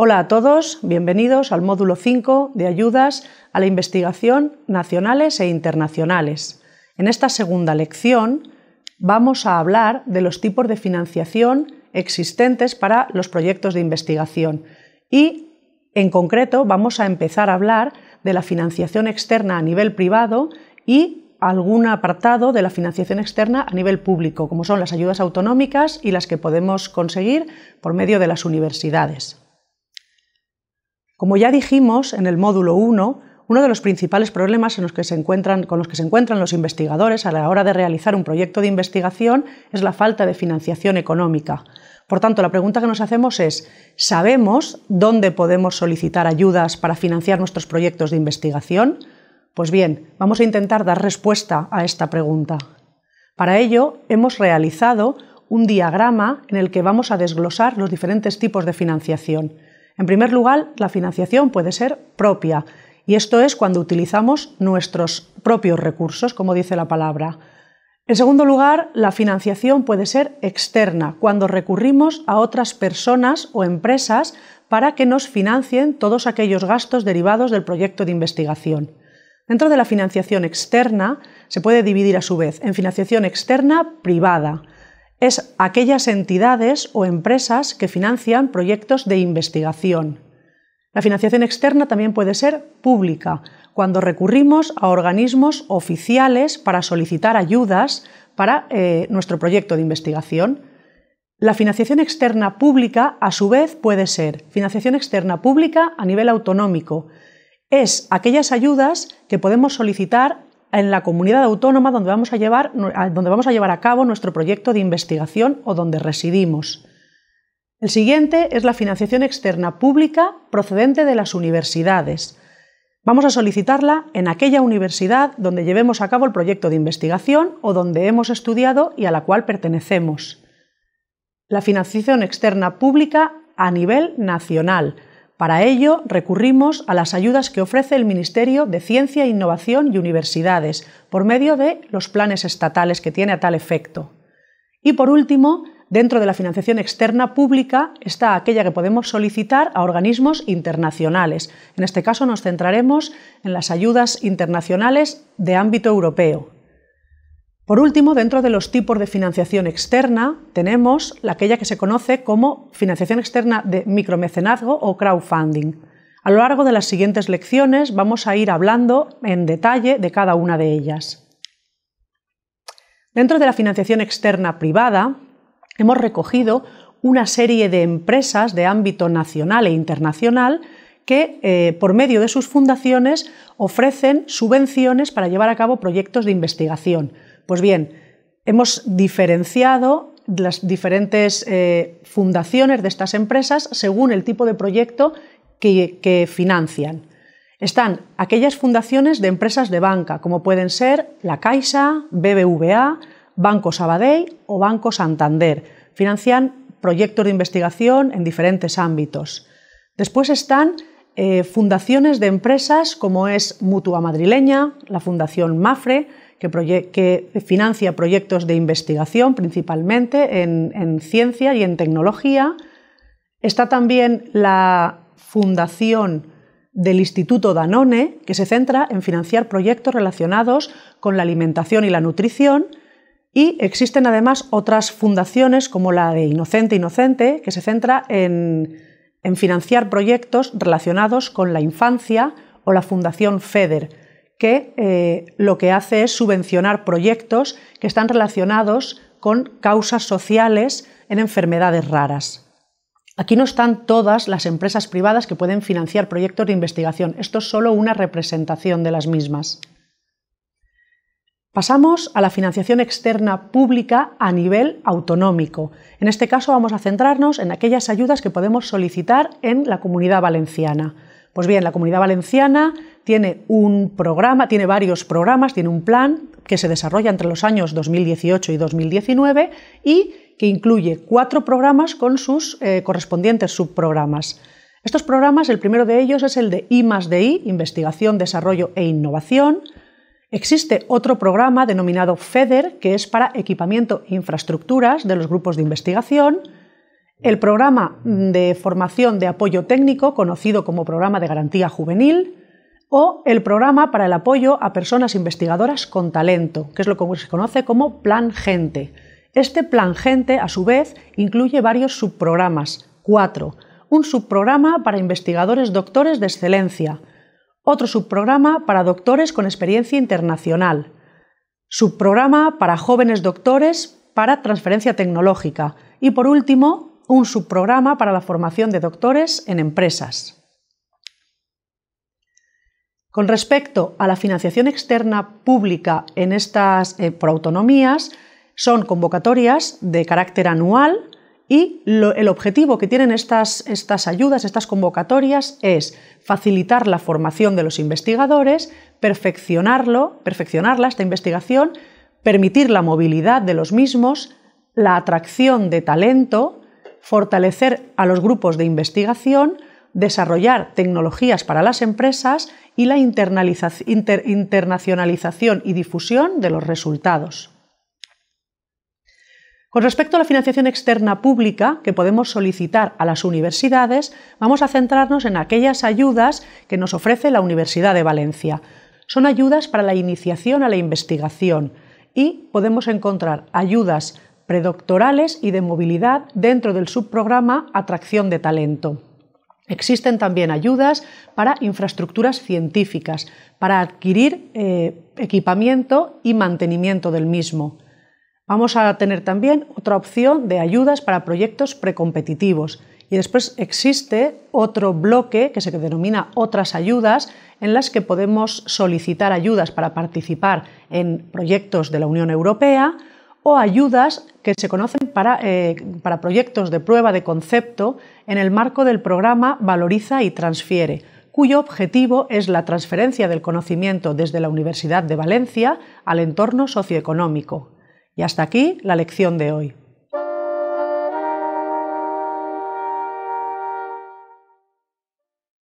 Hola a todos, bienvenidos al módulo 5 de ayudas a la investigación nacionales e internacionales. En esta segunda lección vamos a hablar de los tipos de financiación existentes para los proyectos de investigación y, en concreto, vamos a empezar a hablar de la financiación externa a nivel privado y algún apartado de la financiación externa a nivel público, como son las ayudas autonómicas y las que podemos conseguir por medio de las universidades. Como ya dijimos en el módulo 1, uno de los principales problemas con los que se encuentran los investigadores a la hora de realizar un proyecto de investigación es la falta de financiación económica. Por tanto, la pregunta que nos hacemos es, ¿sabemos dónde podemos solicitar ayudas para financiar nuestros proyectos de investigación? Pues bien, vamos a intentar dar respuesta a esta pregunta. Para ello, hemos realizado un diagrama en el que vamos a desglosar los diferentes tipos de financiación. En primer lugar, la financiación puede ser propia, y esto es cuando utilizamos nuestros propios recursos, como dice la palabra. En segundo lugar, la financiación puede ser externa, cuando recurrimos a otras personas o empresas para que nos financien todos aquellos gastos derivados del proyecto de investigación. Dentro de la financiación externa se puede dividir a su vez en financiación externa privada, es aquellas entidades o empresas que financian proyectos de investigación. La financiación externa también puede ser pública, cuando recurrimos a organismos oficiales para solicitar ayudas para eh, nuestro proyecto de investigación. La financiación externa pública, a su vez, puede ser financiación externa pública a nivel autonómico. Es aquellas ayudas que podemos solicitar en la comunidad autónoma donde vamos a llevar, a, a cabo nuestro proyecto de investigación o donde residimos. El siguiente es la financiación externa pública procedente de las universidades. Vamos a solicitarla en aquella universidad donde llevemos a cabo el proyecto de investigación o donde hemos estudiado y a la cual pertenecemos. La financiación externa pública a nivel nacional, para ello, recurrimos a las ayudas que ofrece el Ministerio de Ciencia, Innovación y Universidades por medio de los planes estatales que tiene a tal efecto. Y por último, dentro de la financiación externa pública está aquella que podemos solicitar a organismos internacionales. En este caso nos centraremos en las ayudas internacionales de ámbito europeo. Por último, dentro de los tipos de financiación externa, tenemos aquella que se conoce como financiación externa de micromecenazgo o crowdfunding. A lo largo de las siguientes lecciones vamos a ir hablando en detalle de cada una de ellas. Dentro de la financiación externa privada, hemos recogido una serie de empresas de ámbito nacional e internacional que, eh, por medio de sus fundaciones, ofrecen subvenciones para llevar a cabo proyectos de investigación pues bien, hemos diferenciado las diferentes eh, fundaciones de estas empresas según el tipo de proyecto que, financian. Están aquellas fundaciones de empresas de banca, como pueden ser La Caixa, BBVA, Banco Sabadell o Banco Santander. Financian proyectos de investigación en diferentes ámbitos. Después están eh, fundaciones de empresas como es Mutua Madrileña, la Fundación Mafre, que, financia proyectos de investigación principalmente en, ciencia y en tecnología. Está también la fundación del Instituto Danone, que se centra en financiar proyectos relacionados con la alimentación y la nutrición. Y existen además otras fundaciones como la de Inocente Inocente, que se centra en financiar proyectos relacionados con la infancia o la Fundación FEDER, que eh, lo que hace es subvencionar proyectos que están relacionados con causas sociales en enfermedades raras. Aquí no están todas las empresas privadas que pueden financiar proyectos de investigación. Esto es solo una representación de las mismas. Pasamos a la financiación externa pública a nivel autonómico. En este caso vamos a centrarnos en aquellas ayudas que podemos solicitar en la comunidad valenciana. Pues bien, la comunidad valenciana tiene un programa, tiene varios programas, tiene un plan que se desarrolla entre los años 2018 y 2019 y que incluye cuatro programas con sus eh, correspondientes subprogramas. Estos programas, el primero de ellos es el de I Investigación, Desarrollo e Innovación. Existe otro programa denominado FEDER, que es para equipamiento e infraestructuras de los grupos de investigación. El programa de formación de apoyo técnico, conocido como programa de garantía juvenil, o el programa para el apoyo a personas investigadoras con talento, que es lo que se conoce como Plan Gente. Este Plan Gente, a su vez, incluye varios subprogramas, cuatro. Un subprograma para investigadores doctores de excelencia, otro subprograma para doctores con experiencia internacional, subprograma para jóvenes doctores para transferencia tecnológica y, por último, un subprograma para la formación de doctores en empresas. Con respecto a la financiación externa pública en estas eh, proautonomías, autonomías, son convocatorias de carácter anual y el objetivo que tienen estas, ayudas, estas convocatorias, es facilitar la formación de los investigadores, perfeccionarlo, perfeccionarla esta investigación, permitir la movilidad de los mismos, la atracción de talento, fortalecer a los grupos de investigación, desarrollar tecnologías para las empresas y la internacionalización y difusión de los resultados. Con respecto a la financiación externa pública que podemos solicitar a las universidades, vamos a centrarnos en aquellas ayudas que nos ofrece la Universidad de Valencia. Son ayudas para la iniciación a la investigación y podemos encontrar ayudas predoctorales y de movilidad dentro del subprograma Atracción de Talento. Existen también ayudas para infraestructuras científicas, para adquirir eh, equipamiento y mantenimiento del mismo. Vamos a tener también otra opción de ayudas para proyectos precompetitivos. Y después existe otro bloque que se denomina otras ayudas, en las que podemos solicitar ayudas para participar en proyectos de la Unión Europea o ayudas que se conocen para, eh, para proyectos de prueba de concepto en el marco del programa Valoriza y Transfiere, cuyo objetivo es la transferencia del conocimiento desde la Universidad de Valencia al entorno socioeconómico. Y hasta aquí la lección de hoy.